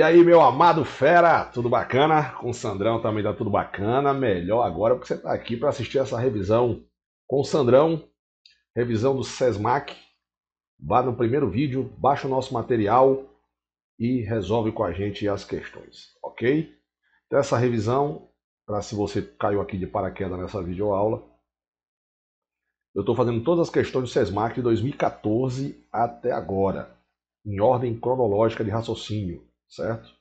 E aí, meu amado fera, tudo bacana? Com o Sandrão também tá tudo bacana. Melhor agora porque você tá aqui para assistir essa revisão com o Sandrão, revisão do SESMAC. Vá no primeiro vídeo, baixa o nosso material e resolve com a gente as questões, ok? Então essa revisão, para se você caiu aqui de paraquedas nessa videoaula, eu estou fazendo todas as questões do SESMAC de 2014 até agora, em ordem cronológica de raciocínio certo?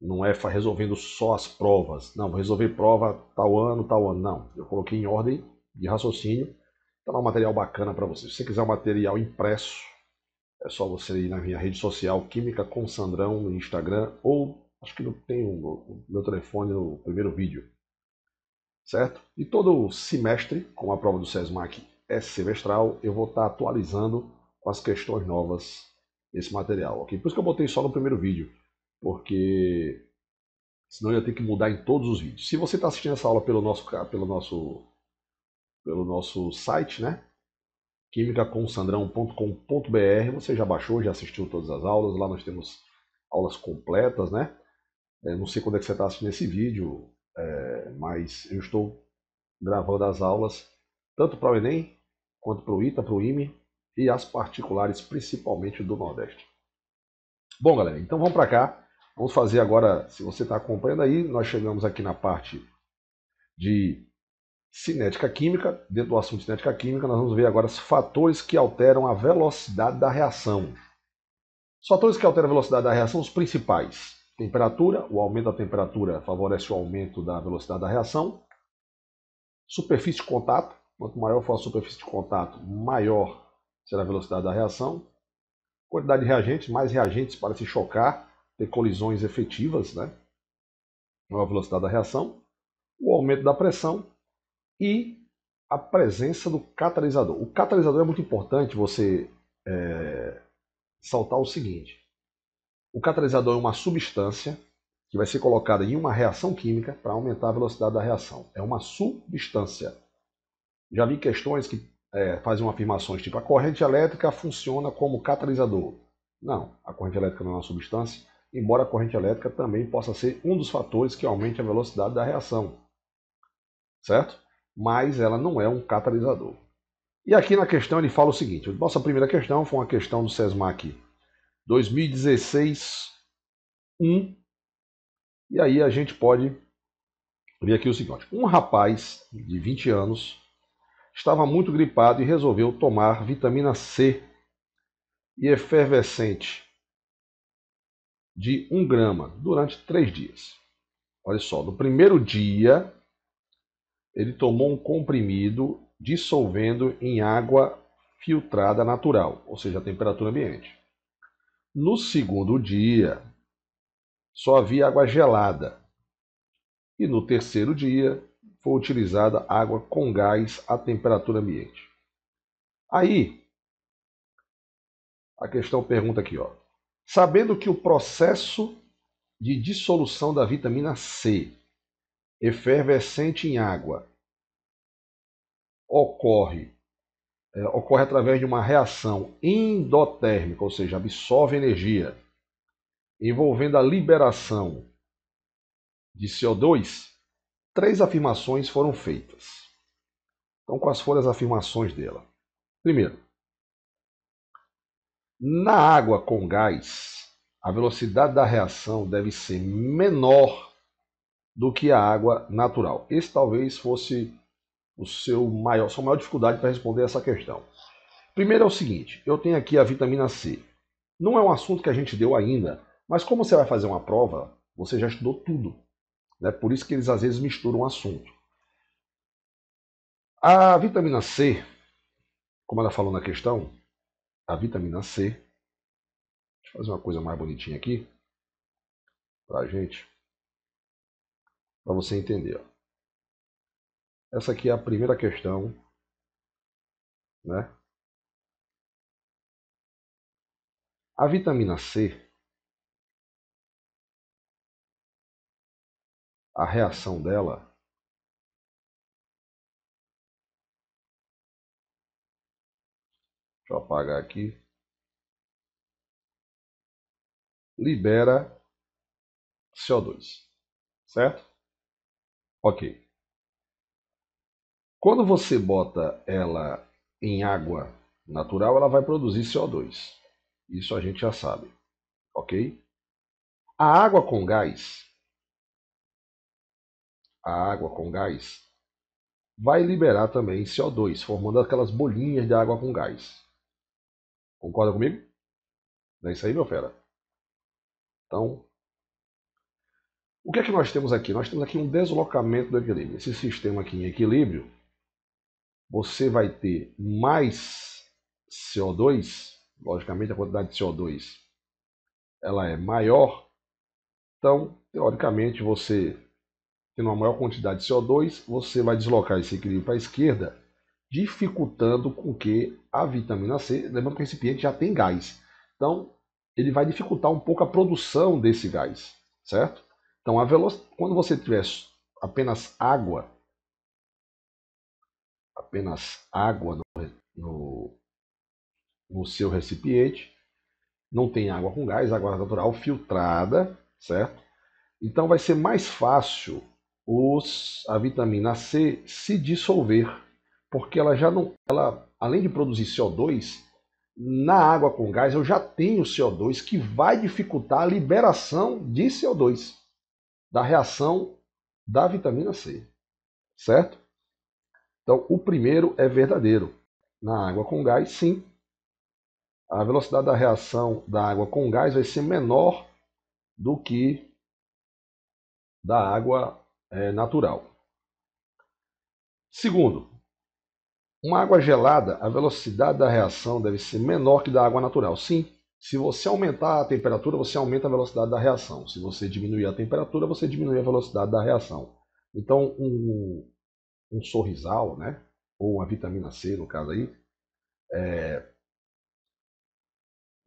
Não é resolvendo só as provas. Não, vou resolver prova tal ano, tal ano. Não, eu coloquei em ordem de raciocínio. Está lá um material bacana para você. Se você quiser um material impresso, é só você ir na minha rede social Química com Sandrão no Instagram ou acho que não tem o meu telefone no primeiro vídeo. Certo? E todo semestre, com a prova do SESMAC é semestral, eu vou estar tá atualizando com as questões novas esse material, ok? Por isso que eu botei só no primeiro vídeo porque senão eu ia ter que mudar em todos os vídeos. Se você está assistindo essa aula pelo nosso, pelo nosso, pelo nosso site, né? químicacomsandrão.com.br, você já baixou, já assistiu todas as aulas, lá nós temos aulas completas, né? Eu é, não sei quando é que você está assistindo esse vídeo, é, mas eu estou gravando as aulas tanto para o Enem, quanto para o ITA, para o IME e as particulares, principalmente do Nordeste. Bom, galera, então vamos para cá. Vamos fazer agora, se você está acompanhando aí, nós chegamos aqui na parte de cinética química. Dentro do assunto de cinética química, nós vamos ver agora os fatores que alteram a velocidade da reação. Os fatores que alteram a velocidade da reação, os principais. Temperatura, o aumento da temperatura favorece o aumento da velocidade da reação. Superfície de contato, quanto maior for a superfície de contato, maior será a velocidade da reação. Quantidade de reagentes, mais reagentes para se chocar, ter colisões efetivas, né? a velocidade da reação, o aumento da pressão e a presença do catalisador. O catalisador é muito importante você é, saltar o seguinte: o catalisador é uma substância que vai ser colocada em uma reação química para aumentar a velocidade da reação. É uma substância. Já vi questões que é, fazem afirmações tipo a corrente elétrica funciona como catalisador. Não, a corrente elétrica não é uma substância embora a corrente elétrica também possa ser um dos fatores que aumente a velocidade da reação, certo? Mas ela não é um catalisador. E aqui na questão ele fala o seguinte: nossa primeira questão foi uma questão do SESMAC 2016 1. E aí a gente pode ver aqui o seguinte: um rapaz de 20 anos estava muito gripado e resolveu tomar vitamina C e efervescente de 1 grama durante 3 dias. Olha só, no primeiro dia, ele tomou um comprimido dissolvendo em água filtrada natural, ou seja, a temperatura ambiente. No segundo dia, só havia água gelada. E no terceiro dia, foi utilizada água com gás à temperatura ambiente. Aí, a questão pergunta aqui, ó sabendo que o processo de dissolução da vitamina C, efervescente em água, ocorre é, ocorre através de uma reação endotérmica, ou seja, absorve energia, envolvendo a liberação de CO2, três afirmações foram feitas. Então, quais foram as afirmações dela? Primeiro, na água com gás, a velocidade da reação deve ser menor do que a água natural. Esse talvez fosse o seu maior, sua maior dificuldade para responder essa questão. Primeiro é o seguinte, eu tenho aqui a vitamina C. Não é um assunto que a gente deu ainda, mas como você vai fazer uma prova, você já estudou tudo. Né? Por isso que eles às vezes misturam o assunto. A vitamina C, como ela falou na questão, a vitamina C. Deixa eu fazer uma coisa mais bonitinha aqui para a gente, para você entender. Ó. Essa aqui é a primeira questão, né? A vitamina C, a reação dela Deixa eu apagar aqui. Libera CO2. Certo? Ok. Quando você bota ela em água natural, ela vai produzir CO2. Isso a gente já sabe. Ok? A água com gás. A água com gás vai liberar também CO2, formando aquelas bolinhas de água com gás. Concorda comigo? Não é isso aí, meu fera? Então, o que é que nós temos aqui? Nós temos aqui um deslocamento do equilíbrio. Esse sistema aqui em equilíbrio, você vai ter mais CO2, logicamente a quantidade de CO2 ela é maior, então, teoricamente, você tendo uma maior quantidade de CO2, você vai deslocar esse equilíbrio para a esquerda dificultando com que a vitamina C, lembrando que o recipiente já tem gás. Então, ele vai dificultar um pouco a produção desse gás, certo? Então, a velocidade, quando você tiver apenas água, apenas água no, no, no seu recipiente, não tem água com gás, água natural filtrada, certo? Então vai ser mais fácil os, a vitamina C se dissolver porque ela já não, ela além de produzir CO2, na água com gás eu já tenho CO2 que vai dificultar a liberação de CO2 da reação da vitamina C, certo? Então, o primeiro é verdadeiro. Na água com gás, sim. A velocidade da reação da água com gás vai ser menor do que da água é, natural. Segundo, uma água gelada, a velocidade da reação deve ser menor que da água natural. Sim, se você aumentar a temperatura, você aumenta a velocidade da reação. Se você diminuir a temperatura, você diminui a velocidade da reação. Então, um, um sorrisal, né? Ou uma vitamina C, no caso aí, é,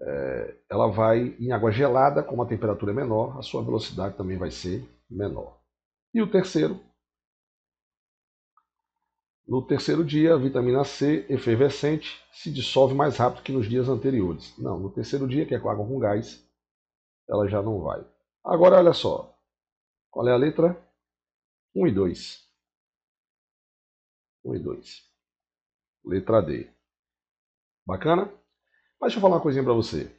é, ela vai em água gelada, com uma temperatura menor, a sua velocidade também vai ser menor. E o terceiro, no terceiro dia, a vitamina C efervescente se dissolve mais rápido que nos dias anteriores. Não, no terceiro dia, que é com água com gás, ela já não vai. Agora, olha só. Qual é a letra? 1 e 2. 1 e 2. Letra D. Bacana? Mas deixa eu falar uma coisinha para você.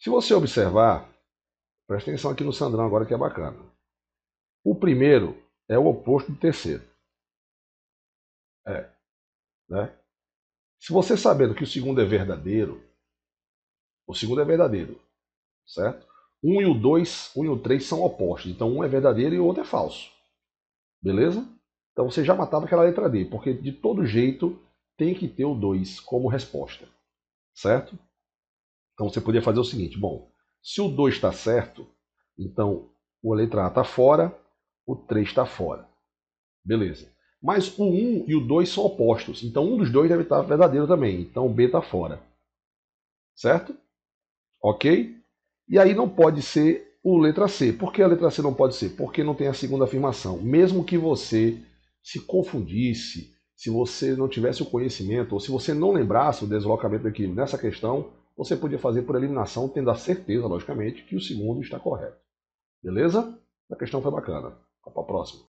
Se você observar, presta atenção aqui no Sandrão agora que é bacana. O primeiro é o oposto do terceiro. É. Né? Se você sabendo que o segundo é verdadeiro, o segundo é verdadeiro, certo? Um e o dois, um e o três são opostos. Então um é verdadeiro e o outro é falso. Beleza? Então você já matava aquela letra D, porque de todo jeito tem que ter o dois como resposta. Certo? Então você podia fazer o seguinte: bom, se o dois está certo, então a letra A está fora, o três está fora. Beleza. Mas o 1 e o 2 são opostos, então um dos dois deve estar verdadeiro também. Então o B está fora. Certo? Ok? E aí não pode ser o letra C. Por que a letra C não pode ser? Porque não tem a segunda afirmação. Mesmo que você se confundisse, se você não tivesse o conhecimento, ou se você não lembrasse o deslocamento do equilíbrio nessa questão, você podia fazer por eliminação, tendo a certeza, logicamente, que o segundo está correto. Beleza? A questão foi bacana. Até a próxima.